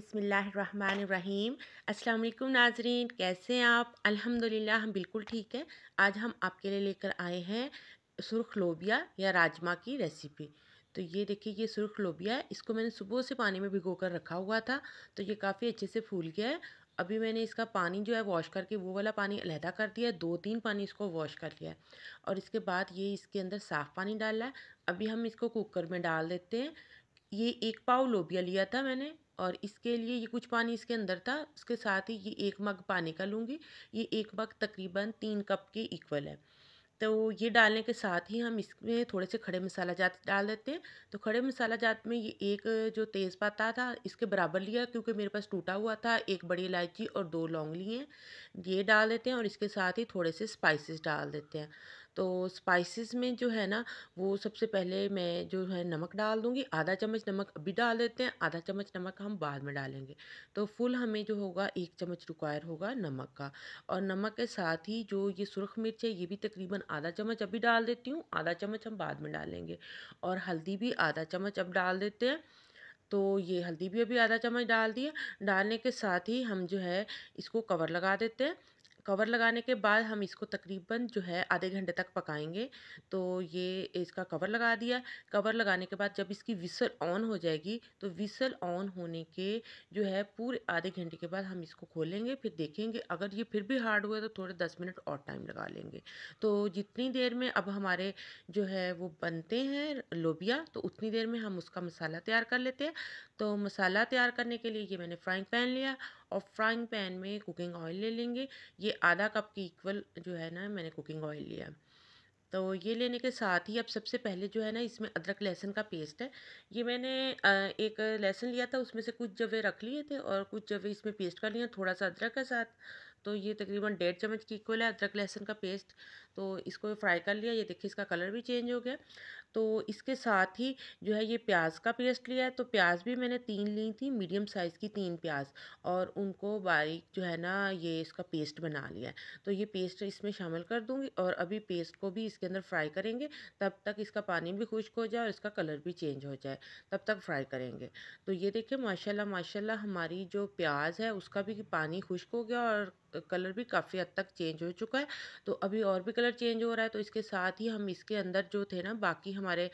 बिसमीम् अस्सलाम नाजरीन कैसे हैं आप अल्हम्दुलिल्लाह हम बिल्कुल ठीक हैं आज हम आपके लिए लेकर आए हैं सुरख लोबिया या राजमा की रेसिपी तो ये देखिए ये सुरख लोबिया है इसको मैंने सुबह से पानी में भिगो कर रखा हुआ था तो ये काफ़ी अच्छे से फूल गया है अभी मैंने इसका पानी जो है वॉश करके वो वाला पानी अलहदा कर दिया है दो तीन पानी इसको वॉश कर लिया है और इसके बाद ये इसके अंदर साफ़ पानी डालना है अभी हम इसको कुकर में डाल देते हैं ये एक पाव लोबिया लिया था मैंने और इसके लिए ये कुछ पानी इसके अंदर था उसके साथ ही ये एक मग पानी का लूँगी ये एक मग तकरीबन तीन कप के इक्वल है तो ये डालने के साथ ही हम इसमें थोड़े से खड़े मसाला जात डाल देते हैं तो खड़े मसाला जात में ये एक जो तेज पाता था इसके बराबर लिया क्योंकि मेरे पास टूटा हुआ था एक बड़ी इलायची और दो लौंग लिए ये डाल देते हैं और इसके साथ ही थोड़े से स्पाइसेस डाल देते हैं तो स्पाइसेस में जो है ना वो सबसे पहले मैं जो है नमक डाल दूँगी आधा चम्मच नमक अभी डाल देते हैं आधा चम्मच नमक हम बाद में डालेंगे तो फुल हमें जो होगा एक चम्मच रिक्वायर होगा नमक का और नमक के साथ ही जो ये सुरख मिर्च है ये भी तकरीबन आधा चम्मच अभी डाल देती हूँ आधा चम्मच हम बाद में डालेंगे और हल्दी भी आधा चम्मच अब डाल देते हैं तो ये हल्दी भी अभी आधा चम्मच डाल दिए डालने के साथ ही हम जो है इसको कवर लगा देते हैं कवर लगाने के बाद हम इसको तकरीबन जो है आधे घंटे तक पकाएंगे तो ये इसका कवर लगा दिया कवर लगाने के बाद जब इसकी विसल ऑन हो जाएगी तो विसल ऑन होने के जो है पूरे आधे घंटे के बाद हम इसको खोलेंगे फिर देखेंगे अगर ये फिर भी हार्ड हुआ तो थोड़े दस मिनट और टाइम लगा लेंगे तो जितनी देर में अब हमारे जो है वो बनते हैं लोबिया तो उतनी देर में हम उसका मसाला तैयार कर लेते हैं तो मसाला तैयार करने के लिए ये मैंने फ्राइंग पैन लिया और फ्राइंग पैन में कुकिंग ऑयल ले लेंगे ये आधा कप की इक्वल जो है ना मैंने कुकिंग ऑयल लिया तो ये लेने के साथ ही अब सबसे पहले जो है ना इसमें अदरक लहसुन का पेस्ट है ये मैंने एक लहसुन लिया था उसमें से कुछ जवे रख लिए थे और कुछ जवे इसमें पेस्ट कर लिया थोड़ा सा अदरक के साथ तो ये तकरीबन डेढ़ चम्मच की इक्वल है अदरक लहसुन का पेस्ट तो इसको फ्राई कर लिया ये देखिए इसका कलर भी चेंज हो गया तो इसके साथ ही जो है ये प्याज का पेस्ट लिया है तो प्याज भी मैंने तीन ली थी मीडियम साइज़ की तीन प्याज और उनको बारीक जो है ना ये इसका पेस्ट बना लिया है तो ये पेस्ट इसमें शामिल कर दूँगी और अभी पेस्ट को भी इसके अंदर फ्राई करेंगे तब तक इसका पानी भी खुश्क हो जाए और इसका कलर भी चेंज हो जाए तब तक फ्राई करेंगे तो ये देखिए माशाल्लाह माशाल्लाह हमारी जो प्याज है उसका भी पानी खुश्क हो गया और कलर भी काफ़ी हद तक चेंज हो चुका है तो अभी और भी कलर चेंज हो रहा है तो इसके साथ ही हम इसके अंदर जो थे ना बाकी हमारे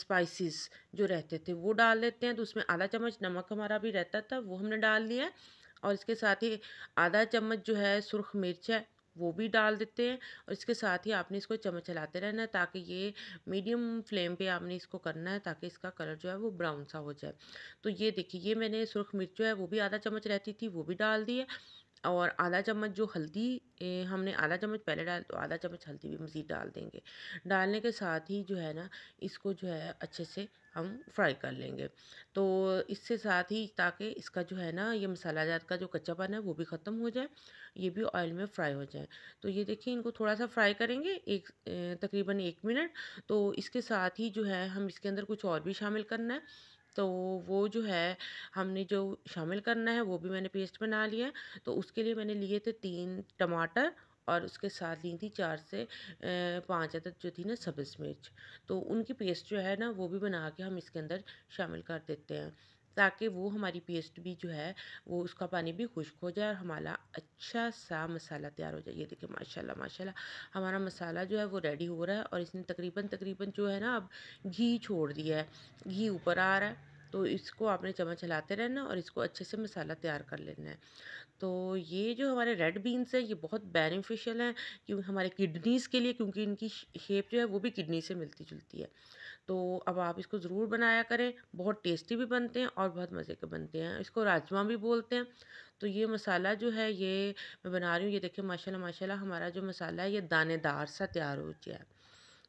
स्पाइसेस जो रहते थे वो डाल देते हैं तो उसमें आधा चम्मच नमक हमारा भी रहता था वो हमने डाल दिया है और इसके साथ ही आधा चम्मच जो है सुरख मिर्च है वो भी डाल देते हैं और इसके साथ ही आपने इसको चम्मच चलाते रहना है ताकि ये मीडियम फ्लेम पे आपने इसको करना है ताकि इसका कलर जो है वो ब्राउन सा हो जाए तो ये देखिए ये मैंने सुरख मिर्च जो है वो भी आधा चम्मच रहती थी वो भी डाल दी है और आधा चम्मच जो हल्दी हमने आधा चम्मच पहले डाल तो आधा चम्मच हल्दी भी मज़ीद डाल देंगे डालने के साथ ही जो है ना इसको जो है अच्छे से हम फ्राई कर लेंगे तो इससे साथ ही ताकि इसका जो है ना ये मसाला जात का जो कच्चापन है वो भी ख़त्म हो जाए ये भी ऑयल में फ्राई हो जाए तो ये देखिए इनको थोड़ा सा फ्राई करेंगे एक तकरीबन एक मिनट तो इसके साथ ही जो है हम इसके अंदर कुछ और भी शामिल करना है तो वो जो है हमने जो शामिल करना है वो भी मैंने पेस्ट बना लिया तो उसके लिए मैंने लिए थे तीन टमाटर और उसके साथ ली थी चार से पाँच अदद जो थी ना सब्ज़ मिर्च तो उनकी पेस्ट जो है ना वो भी बना के हम इसके अंदर शामिल कर देते हैं ताकि वो हमारी पेस्ट भी जो है वो उसका पानी भी खुश्क हो जाए और हमारा अच्छा सा मसाला तैयार हो जाए ये देखिए माशाल्लाह माशाल्लाह हमारा मसाला जो है वो रेडी हो रहा है और इसने तकरीबन तकरीबन जो है ना अब घी छोड़ दिया है घी ऊपर आ रहा है तो इसको आपने चम्मच हिलाते रहना और इसको अच्छे से मसाला तैयार कर लेना है तो ये जो हमारे रेड बीन्स हैं ये बहुत बेनिफिशियल हैं क्योंकि हमारे किडनीज़ के लिए क्योंकि इनकी शेप जो है वो भी किडनी से मिलती जुलती है तो अब आप इसको ज़रूर बनाया करें बहुत टेस्टी भी बनते हैं और बहुत मज़े के बनते हैं इसको राजमा भी बोलते हैं तो ये मसाला जो है ये मैं बना रही हूँ ये देखिए माशाल्लाह माशाल्लाह हमारा जो मसाला है ये दानेदार सा तैयार हो जाए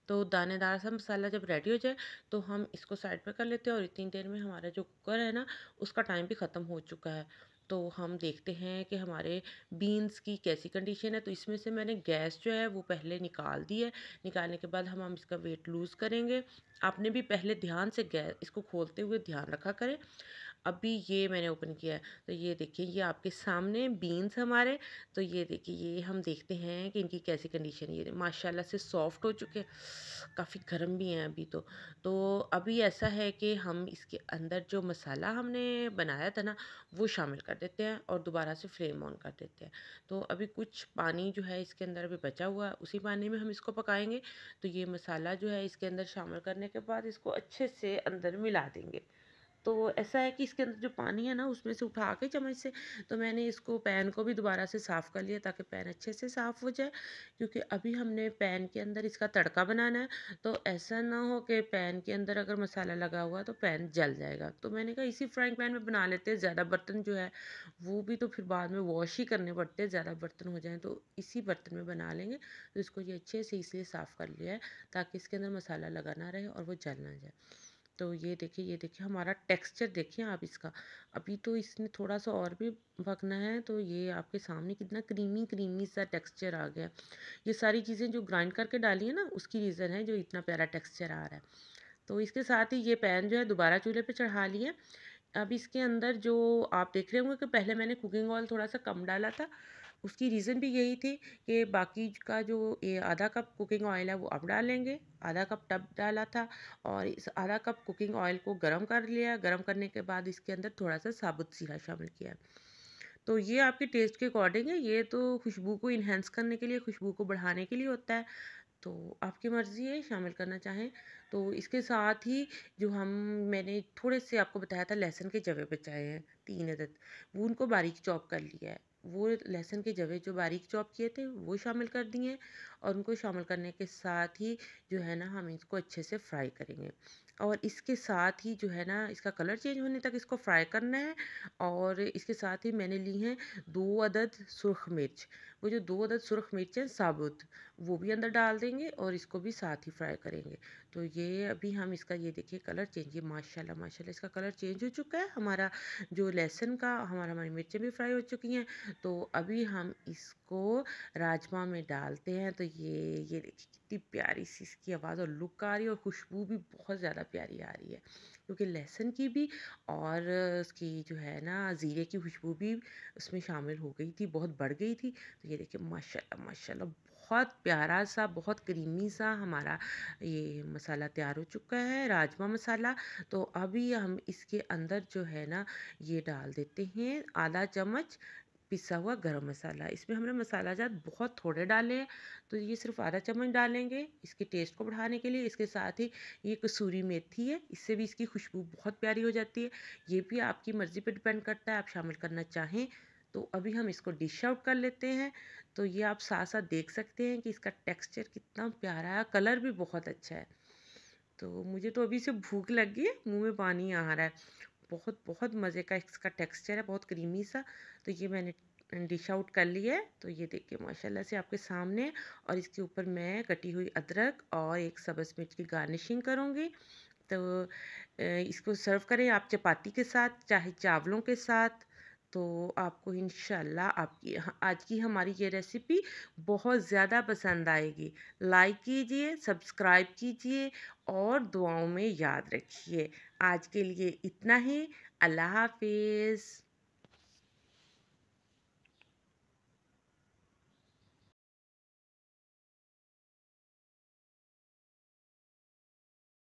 तो दानेदार सा मसाला जब रेडी हो जाए तो हम इसको साइड पर कर लेते हैं और इतनी देर में हमारा जो कुकर है ना उसका टाइम भी ख़त्म हो चुका है तो हम देखते हैं कि हमारे बीन्स की कैसी कंडीशन है तो इसमें से मैंने गैस जो है वो पहले निकाल दी है निकालने के बाद हम हम इसका वेट लूज़ करेंगे आपने भी पहले ध्यान से गैस इसको खोलते हुए ध्यान रखा करें अभी ये मैंने ओपन किया है तो ये देखिए ये आपके सामने बीन्स हमारे तो ये देखिए ये हम देखते हैं कि इनकी कैसी कंडीशन ये माशाल्लाह से सॉफ्ट हो चुके हैं काफ़ी गर्म भी हैं अभी तो तो अभी ऐसा है कि हम इसके अंदर जो मसाला हमने बनाया था ना वो शामिल कर देते हैं और दोबारा से फ्लेम ऑन कर देते हैं तो अभी कुछ पानी जो है इसके अंदर अभी बचा हुआ है उसी पानी में हम इसको पकाएँगे तो ये मसाला जो है इसके अंदर शामिल करने के बाद इसको अच्छे से अंदर मिला देंगे तो ऐसा है कि इसके अंदर जो पानी है ना उसमें से उठा के चम्मच से तो मैंने इसको पैन को भी दोबारा से साफ़ कर लिया ताकि पैन अच्छे से साफ़ हो जाए क्योंकि अभी हमने पैन के अंदर इसका तड़का बनाना है तो ऐसा ना हो कि पैन के अंदर अगर मसाला लगा हुआ तो पैन जल जाएगा तो मैंने कहा इसी फ्राइंग पैन में बना लेते हैं ज़्यादा बर्तन जो है वो भी तो फिर बाद में वॉश ही करने पड़ते हैं ज़्यादा बर्तन हो जाए तो इसी बर्तन में बना लेंगे तो इसको ये अच्छे से इसलिए साफ़ कर लिया है ताकि इसके अंदर मसाला लगा ना रहे और वो जल ना जाए तो ये देखिए ये देखिए हमारा टेक्सचर देखिए आप इसका अभी तो इसने थोड़ा सा और भी पकना है तो ये आपके सामने कितना क्रीमी क्रीमी सा टेक्सचर आ गया ये सारी चीज़ें जो ग्राइंड करके डाली है ना उसकी रीज़न है जो इतना प्यारा टेक्सचर आ रहा है तो इसके साथ ही ये पैन जो है दोबारा चूल्हे पर चढ़ा लिया अब इसके अंदर जो आप देख रहे होंगे कि पहले मैंने कुकिंग ऑयल थोड़ा सा कम डाला था उसकी रीज़न भी यही थी कि बाकी का जो ये आधा कप कुकिंग ऑयल है वो अब डालेंगे आधा कप टब डाला था और इस आधा कप कुकिंग ऑयल को गर्म कर लिया गर्म करने के बाद इसके अंदर थोड़ा सा साबुत सीरा शामिल किया तो ये आपके टेस्ट के अकॉर्डिंग है ये तो खुशबू को इन्हेंस करने के लिए खुशबू को बढ़ाने के लिए होता है तो आपकी मर्ज़ी है शामिल करना चाहें तो इसके साथ ही जो हम मैंने थोड़े से आपको बताया था लहसुन के जवे बचाए हैं तीन अदद वो उनको बारीक चॉप कर लिया है वो लहसुन के जवे जो बारीक चॉप किए थे वो शामिल कर दिए और उनको शामिल करने के साथ ही जो है ना हम इसको अच्छे से फ्राई करेंगे और इसके साथ ही जो है ना इसका कलर चेंज होने तक इसको फ्राई करना है और इसके साथ ही मैंने ली हैं दो अदद सुरख मिर्च वो जो दो अदद सुरख मिर्च हैं साबुत वो भी अंदर डाल देंगे और इसको भी साथ ही फ्राई करेंगे तो ये अभी हम इसका ये देखिए कलर चेंज ये माशाल्लाह माशाल्लाह इसका कलर चेंज हो चुका है हमारा जो लहसुन का हमारा हमारी मिर्चें भी फ्राई हो चुकी हैं तो अभी हम इसको राजमा में डालते हैं तो ये ये देखिए कितनी प्यारी सी इसकी आवाज़ और लुक आ रही है और खुशबू भी बहुत ज़्यादा ज़्यादा प्यारी आ रही है क्योंकि लहसुन की भी और उसकी जो है ना ज़ीरे की खुशबू भी उसमें शामिल हो गई थी बहुत बढ़ गई थी तो ये देखिए माशा माशा बहुत प्यारा सा बहुत क्रीमी सा हमारा ये मसाला तैयार हो चुका है राजमा मसाला तो अभी हम इसके अंदर जो है ना ये डाल देते हैं आधा चम्मच पिसा हुआ गरम मसाला इसमें हमने मसाला जात बहुत थोड़े डाले हैं तो ये सिर्फ आधा चम्मच डालेंगे इसके टेस्ट को बढ़ाने के लिए इसके साथ ही ये कसूरी मेथी है इससे भी इसकी खुशबू बहुत प्यारी हो जाती है ये भी आपकी मर्ज़ी पर डिपेंड करता है आप शामिल करना चाहें तो अभी हम इसको डिश आउट कर लेते हैं तो ये आप साथ साथ देख सकते हैं कि इसका टेक्स्चर कितना प्यारा है कलर भी बहुत अच्छा है तो मुझे तो अभी से भूख लग गई है मुँह में पानी आ रहा है बहुत बहुत मज़े का इसका टेक्सचर है बहुत क्रीमी सा तो ये मैंने डिश आउट कर लिया है तो ये देखिए माशाल्लाह से आपके सामने और इसके ऊपर मैं कटी हुई अदरक और एक सब्ज़ मिर्च की गार्निशिंग करूँगी तो इसको सर्व करें आप चपाती के साथ चाहे चावलों के साथ तो आपको इन आपकी आज की हमारी ये रेसिपी बहुत ज़्यादा पसंद आएगी लाइक कीजिए सब्सक्राइब कीजिए और दुआओं में याद रखिए आज के लिए इतना ही अल्लाह हाफिज़